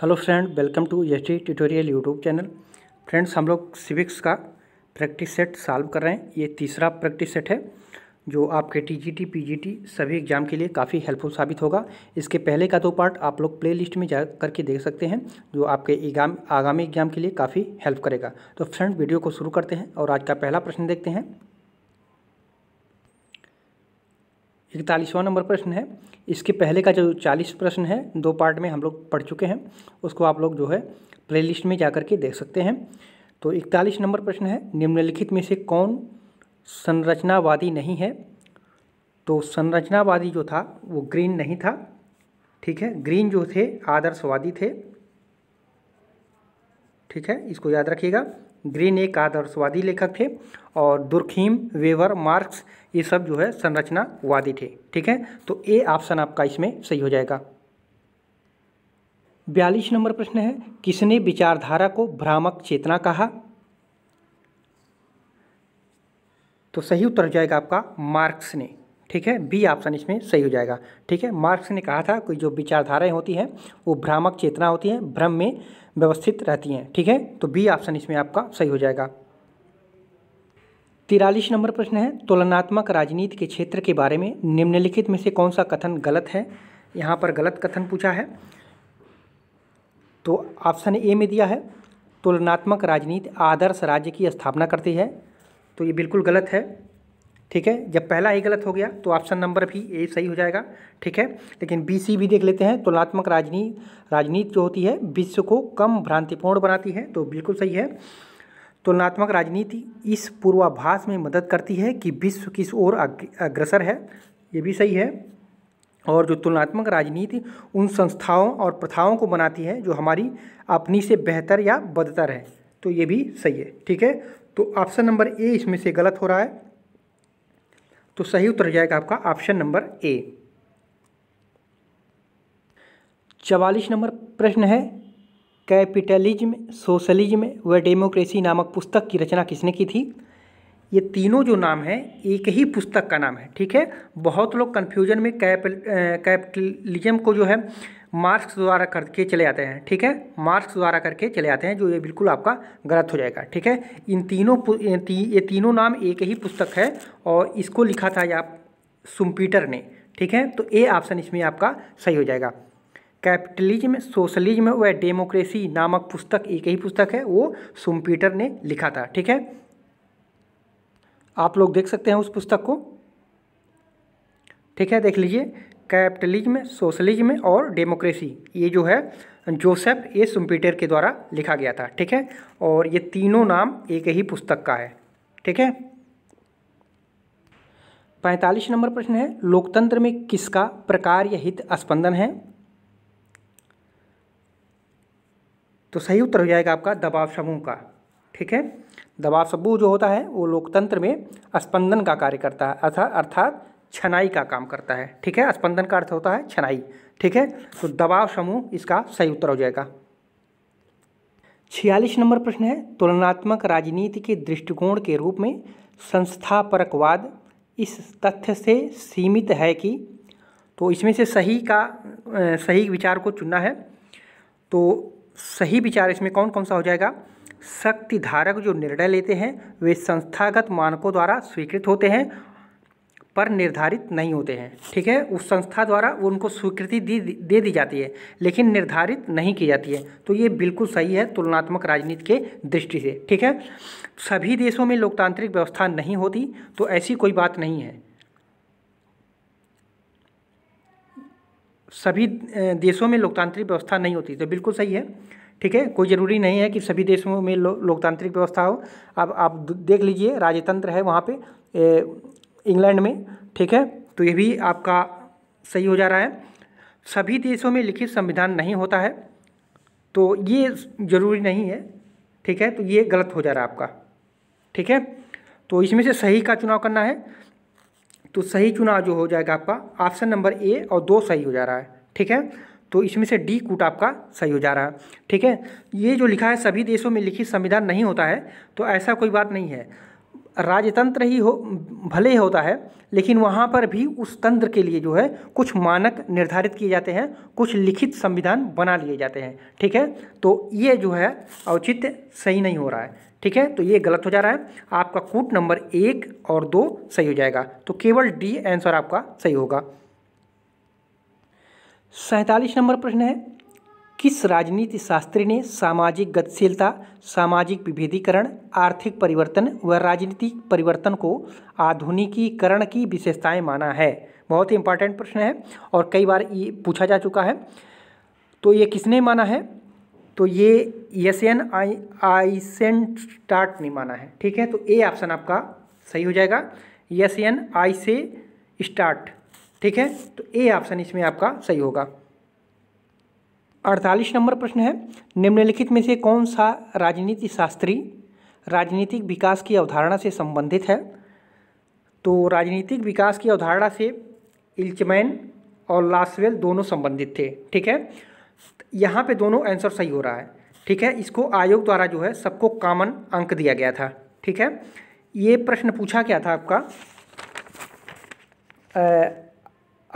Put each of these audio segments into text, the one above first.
hello friend welcome to H D tutorial YouTube channel friends हम लोग civics का practice set solve कर रहे हैं ये तीसरा प्रैक्टिस सेट है जो आपके टीजीटी पीजीटी सभी एग्जाम के लिए काफ़ी हेल्पफुल साबित होगा इसके पहले का दो पार्ट आप लोग प्ले लिस्ट में जा करके देख सकते हैं जो आपके एग्जाम आगामी एग्जाम के लिए काफ़ी हेल्प करेगा तो फ्रेंड वीडियो को शुरू करते हैं और आज का पहला प्रश्न देखते हैं इकतालीसवां नंबर प्रश्न है इसके पहले का जो चालीस प्रश्न है दो पार्ट में हम लोग पढ़ चुके हैं उसको आप लोग जो है प्लेलिस्ट में जा कर के देख सकते हैं तो इकतालीस नंबर प्रश्न है निम्नलिखित में से कौन संरचनावादी नहीं है तो संरचनावादी जो था वो ग्रीन नहीं था ठीक है ग्रीन जो थे आदर्शवादी थे ठीक है इसको याद रखिएगा ग्रीन एक आदर्शवादी लेखक थे और दुर्खीम वेवर मार्क्स ये सब जो है संरचनावादी थे ठीक है तो ए ऑप्शन आपका इसमें सही हो जाएगा बयालीस नंबर प्रश्न है किसने विचारधारा को भ्रामक चेतना कहा तो सही उत्तर हो जाएगा आपका मार्क्स ने ठीक है बी ऑप्शन इसमें सही हो जाएगा ठीक है मार्क्स ने कहा था कि जो विचारधाराएं होती हैं वो भ्रामक चेतना होती हैं भ्रम में व्यवस्थित रहती हैं ठीक है तो बी ऑप्शन इसमें आपका सही हो जाएगा तिरालीस नंबर प्रश्न है तुलनात्मक राजनीति के क्षेत्र के बारे में निम्नलिखित में से कौन सा कथन गलत है यहाँ पर गलत कथन पूछा है तो ऑप्शन ए में दिया है तुलनात्मक राजनीति आदर्श राज्य की स्थापना करती है तो ये बिल्कुल गलत है ठीक है जब पहला ही गलत हो गया तो ऑप्शन नंबर भी ए सही हो जाएगा ठीक है लेकिन बी सी भी देख लेते हैं तुलनात्मक राजनीति राजनीति जो होती है विश्व को कम भ्रांतिपूर्ण बनाती है तो बिल्कुल सही है तुलनात्मक राजनीति इस पूर्वाभास में मदद करती है कि विश्व किस ओर अग्रसर है ये भी सही है और जो तुलनात्मक राजनीति उन संस्थाओं और प्रथाओं को बनाती है जो हमारी अपनी से बेहतर या बदतर है तो ये भी सही है ठीक है तो ऑप्शन नंबर ए इसमें से गलत हो रहा है तो सही उत्तर जाएगा आपका ऑप्शन नंबर ए चवालीस नंबर प्रश्न है कैपिटलिज्म सोशलिज्म व डेमोक्रेसी नामक पुस्तक की रचना किसने की थी ये तीनों जो नाम है एक ही पुस्तक का नाम है ठीक है बहुत लोग कन्फ्यूजन में कैपिटलिज्म को जो है मार्क्स द्वारा करके चले आते हैं ठीक है मार्क्स द्वारा करके चले आते हैं जो ये बिल्कुल आपका गलत हो जाएगा ठीक है इन तीनों ती, ये तीनों नाम एक ही पुस्तक है और इसको लिखा था आप सुम्पीटर ने ठीक है तो ए ऑप्शन इसमें आपका सही हो जाएगा कैपिटलिज्म सोशलिज्म व डेमोक्रेसी नामक पुस्तक एक ही पुस्तक है वो सुम्पीटर ने लिखा था ठीक है आप लोग देख सकते हैं उस पुस्तक को ठीक है देख लीजिए कैपिटलिज्म सोशलिज्म और डेमोक्रेसी ये जो है जोसेफ ए सुम्पीटर के द्वारा लिखा गया था ठीक है और ये तीनों नाम एक ही पुस्तक का है ठीक है पैंतालीस नंबर प्रश्न है लोकतंत्र में किसका प्रकार या हित स्पंदन है तो सही उत्तर हो जाएगा आपका दबाव समूह का ठीक है दबाव समूह जो होता है वो लोकतंत्र में स्पंदन का कार्य करता है अर्थात अर्थात छनाई का काम करता है ठीक है स्पंदन का अर्थ होता है छनाई ठीक है तो दबाव समूह इसका सही उत्तर हो जाएगा छियालीस नंबर प्रश्न है तुलनात्मक राजनीति के दृष्टिकोण के रूप में संस्थापरकवाद इस तथ्य से सीमित है कि तो इसमें से सही का सही विचार को चुनना है तो सही विचार इसमें कौन कौन सा हो जाएगा शक्तिधारक जो निर्णय लेते हैं वे संस्थागत मानकों द्वारा स्वीकृत होते हैं पर निर्धारित नहीं होते हैं ठीक है उस संस्था द्वारा उनको स्वीकृति दी दे दी जाती है लेकिन निर्धारित नहीं की जाती है तो ये बिल्कुल सही है तुलनात्मक राजनीति के दृष्टि से ठीक है सभी देशों में लोकतांत्रिक व्यवस्था नहीं होती तो ऐसी कोई बात नहीं है सभी देशों में लोकतांत्रिक व्यवस्था नहीं होती तो बिल्कुल सही है ठीक है कोई ज़रूरी नहीं है कि सभी देशों में लो, लोकतांत्रिक व्यवस्था हो अब आप देख लीजिए राजतंत्र है वहाँ पे इंग्लैंड में ठीक है तो ये भी आपका सही हो जा रहा है सभी देशों में लिखित संविधान नहीं होता है तो ये ज़रूरी नहीं है ठीक है तो ये गलत हो जा रहा है आपका ठीक है तो इसमें से सही का चुनाव करना है तो सही चुनाव जो हो जाएगा आपका ऑप्शन नंबर ए और दो सही हो जा रहा है ठीक है तो इसमें से डी कूट आपका सही हो जा रहा है ठीक है ये जो लिखा है सभी देशों में लिखित संविधान नहीं होता है तो ऐसा कोई बात नहीं है राजतंत्र ही हो भले ही होता है लेकिन वहाँ पर भी उस तंत्र के लिए जो है कुछ मानक निर्धारित किए जाते हैं कुछ लिखित संविधान बना लिए जाते हैं ठीक है तो ये जो है औचित्य सही नहीं हो रहा है ठीक है तो ये गलत हो जा रहा है आपका कूट नंबर एक और दो सही हो जाएगा तो केवल डी आंसर आपका सही होगा सैंतालीस नंबर प्रश्न है किस राजनीति शास्त्री ने सामाजिक गतिशीलता सामाजिक विभेदीकरण आर्थिक परिवर्तन व राजनीतिक परिवर्तन को आधुनिकीकरण की विशेषताएं माना है बहुत ही इंपॉर्टेंट प्रश्न है और कई बार ये पूछा जा चुका है तो ये किसने माना है तो ये यस एन आई स्टार्ट ने माना है ठीक है तो ए ऑप्शन आपका सही हो जाएगा यस एन आई से स्टार्ट ठीक है तो ए ऑप्शन इसमें आपका सही होगा अड़तालीस नंबर प्रश्न है निम्नलिखित में से कौन सा राजनीति शास्त्री राजनीतिक विकास की अवधारणा से संबंधित है तो राजनीतिक विकास की अवधारणा से इल्चमैन और लासवेल दोनों संबंधित थे ठीक है यहाँ पे दोनों आंसर सही हो रहा है ठीक है इसको आयोग द्वारा जो है सबको कॉमन अंक दिया गया था ठीक है ये प्रश्न पूछा क्या था आपका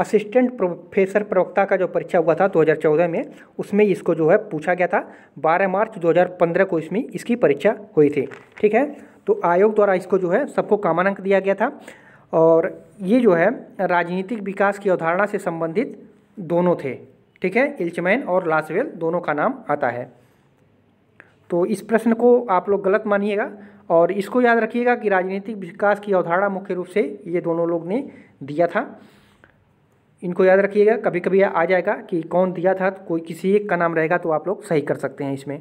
असिस्टेंट प्रोफेसर प्रवक्ता का जो परीक्षा हुआ था 2014 में उसमें इसको जो है पूछा गया था 12 मार्च 2015 को इसमें इसकी परीक्षा हुई थी ठीक है तो आयोग द्वारा इसको जो है सबको अंक दिया गया था और ये जो है राजनीतिक विकास की अवधारणा से संबंधित दोनों थे ठीक है इल्चमैन और लासवेल दोनों का नाम आता है तो इस प्रश्न को आप लोग गलत मानिएगा और इसको याद रखिएगा कि राजनीतिक विकास की अवधारणा मुख्य रूप से ये दोनों लोग ने दिया था इनको याद रखिएगा कभी कभी आ जाएगा कि कौन दिया था तो कोई किसी एक का नाम रहेगा तो आप लोग सही कर सकते हैं इसमें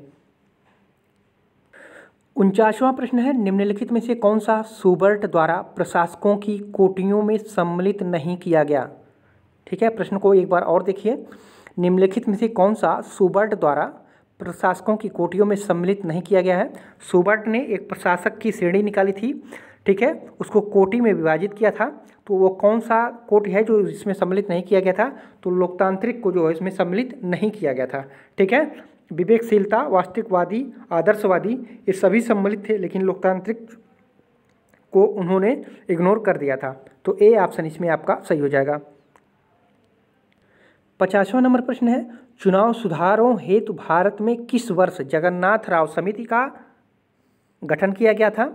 उनचासवां प्रश्न है निम्नलिखित में से कौन सा सुबर्ट द्वारा प्रशासकों की कोटियों में सम्मिलित नहीं किया गया ठीक है प्रश्न को एक बार और देखिए निम्नलिखित में से कौन सा सुबर्ट द्वारा प्रशासकों की कोटियों में सम्मिलित नहीं किया गया है सुबर्ट ने एक प्रशासक की श्रेणी निकाली थी ठीक है उसको कोटि में विभाजित किया था तो वो कौन सा कोट है जो इसमें सम्मिलित नहीं किया गया था तो लोकतांत्रिक को जो है इसमें सम्मिलित नहीं किया गया था ठीक है विवेकशीलता वास्तविकवादी आदर्शवादी ये सभी सम्मिलित थे लेकिन लोकतांत्रिक को उन्होंने इग्नोर कर दिया था तो ए ऑप्शन इसमें आपका सही हो जाएगा पचासवा नंबर प्रश्न है चुनाव सुधारों हेतु भारत में किस वर्ष जगन्नाथ राव समिति का गठन किया गया था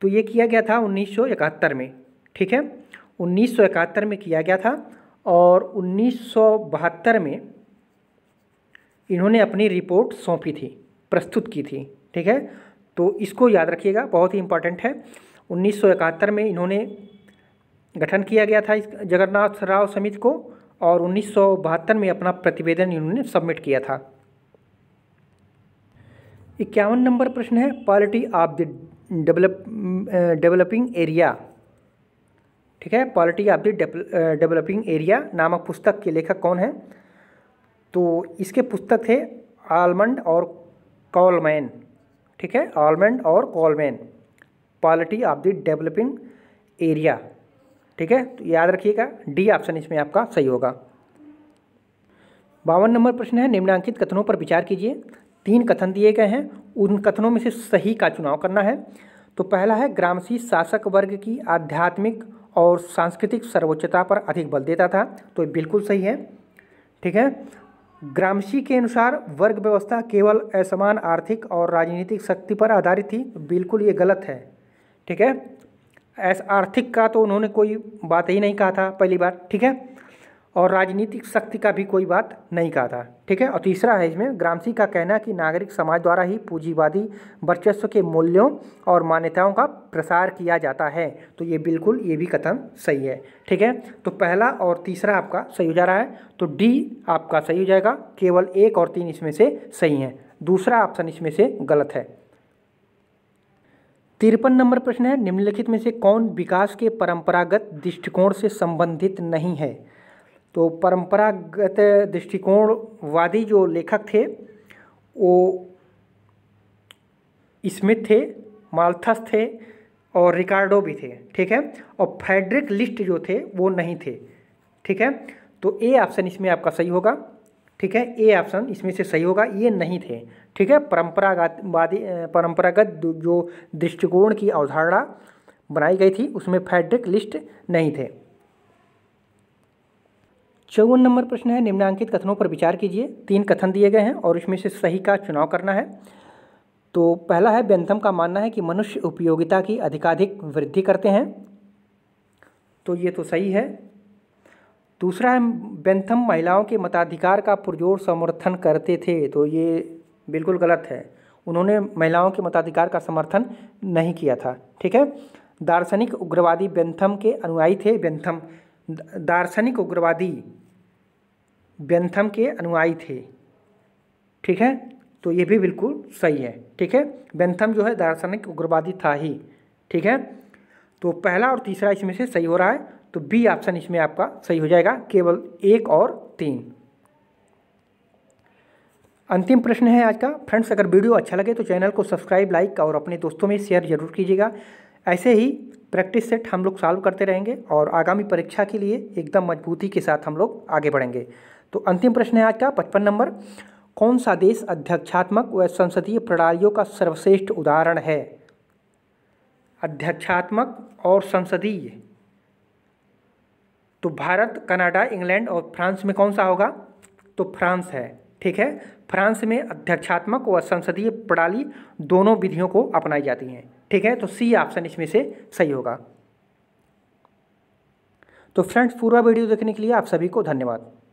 तो ये किया गया था उन्नीस में ठीक है उन्नीस में किया गया था और उन्नीस में इन्होंने अपनी रिपोर्ट सौंपी थी प्रस्तुत की थी ठीक है तो इसको याद रखिएगा बहुत ही इम्पॉर्टेंट है उन्नीस में इन्होंने गठन किया गया था इस जगन्नाथ राव समिति को और उन्नीस में अपना प्रतिवेदन इन्होंने सबमिट किया था इक्यावन नंबर प्रश्न है polity of the develop developing area ठीक है polity of the developing area नामक पुस्तक के लेखक कौन है तो इसके पुस्तक थे आलमंड और कॉलमैन ठीक है आलमंड और Coleman polity of the developing area ठीक है तो याद रखिएगा डी ऑप्शन इसमें आपका सही होगा बावन नंबर प्रश्न है निम्नांकित कथनों पर विचार कीजिए तीन कथन दिए गए हैं उन कथनों में से सही का चुनाव करना है तो पहला है ग्रामसी शासक वर्ग की आध्यात्मिक और सांस्कृतिक सर्वोच्चता पर अधिक बल देता था तो ये बिल्कुल सही है ठीक है ग्रामसी के अनुसार वर्ग व्यवस्था केवल असमान आर्थिक और राजनीतिक शक्ति पर आधारित थी बिल्कुल ये गलत है ठीक है ऐसा आर्थिक का तो उन्होंने कोई बात ही नहीं कहा था पहली बार ठीक है और राजनीतिक शक्ति का भी कोई बात नहीं कहा था ठीक है और तीसरा है इसमें ग्रामसी का कहना है कि नागरिक समाज द्वारा ही पूंजीवादी वर्चस्व के मूल्यों और मान्यताओं का प्रसार किया जाता है तो ये बिल्कुल ये भी कथन सही है ठीक है तो पहला और तीसरा आपका सही हो जा रहा है तो डी आपका सही हो जाएगा केवल एक और तीन इसमें से सही है दूसरा ऑप्शन इसमें से गलत है तिरपन नंबर प्रश्न है निम्नलिखित में से कौन विकास के परंपरागत दृष्टिकोण से संबंधित नहीं है तो परंपरागत दृष्टिकोणवादी जो लेखक थे वो स्मिथ थे माल्थस थे और रिकार्डो भी थे ठीक है और फेडरिक लिस्ट जो थे वो नहीं थे ठीक है तो ए ऑप्शन इसमें आपका सही होगा ठीक है ए ऑप्शन इसमें से सही होगा ये नहीं थे ठीक है परंपरागतवादी परंपरागत जो दृष्टिकोण की अवधारणा बनाई गई थी उसमें फेडरिक लिस्ट नहीं थे चौवन नंबर प्रश्न है निम्नांकित कथनों पर विचार कीजिए तीन कथन दिए गए हैं और इसमें से सही का चुनाव करना है तो पहला है बेंथम का मानना है कि मनुष्य उपयोगिता की अधिकाधिक वृद्धि करते हैं तो ये तो सही है दूसरा है बेंथम महिलाओं के मताधिकार का पुरजोर समर्थन करते थे तो ये बिल्कुल गलत है उन्होंने महिलाओं के मताधिकार का समर्थन नहीं किया था ठीक है दार्शनिक उग्रवादी बेंथम के अनुयायी थे बेंथम दार्शनिक उग्रवादी बेंथम के अनुयायी थे ठीक है तो ये भी बिल्कुल सही है ठीक है बेंथम जो है दार्शनिक उग्रवादी था ही ठीक है तो पहला और तीसरा इसमें से सही हो रहा है तो बी ऑप्शन इसमें आपका सही हो जाएगा केवल एक और तीन अंतिम प्रश्न है आज का फ्रेंड्स अगर वीडियो अच्छा लगे तो चैनल को सब्सक्राइब लाइक और अपने दोस्तों में शेयर जरूर कीजिएगा ऐसे ही प्रैक्टिस सेट हम लोग सॉल्व करते रहेंगे और आगामी परीक्षा के लिए एकदम मजबूती के साथ हम लोग आगे बढ़ेंगे तो अंतिम प्रश्न है आज का पचपन नंबर कौन सा देश अध्यक्षात्मक व संसदीय प्रणालियों का सर्वश्रेष्ठ उदाहरण है अध्यक्षात्मक और संसदीय तो भारत कनाडा इंग्लैंड और फ्रांस में कौन सा होगा तो फ्रांस है ठीक है फ्रांस में अध्यक्षात्मक व संसदीय प्रणाली दोनों विधियों को अपनाई जाती हैं ठीक है तो सी ऑप्शन इसमें से सही होगा तो फ्रेंड्स पूरा वीडियो देखने के लिए आप सभी को धन्यवाद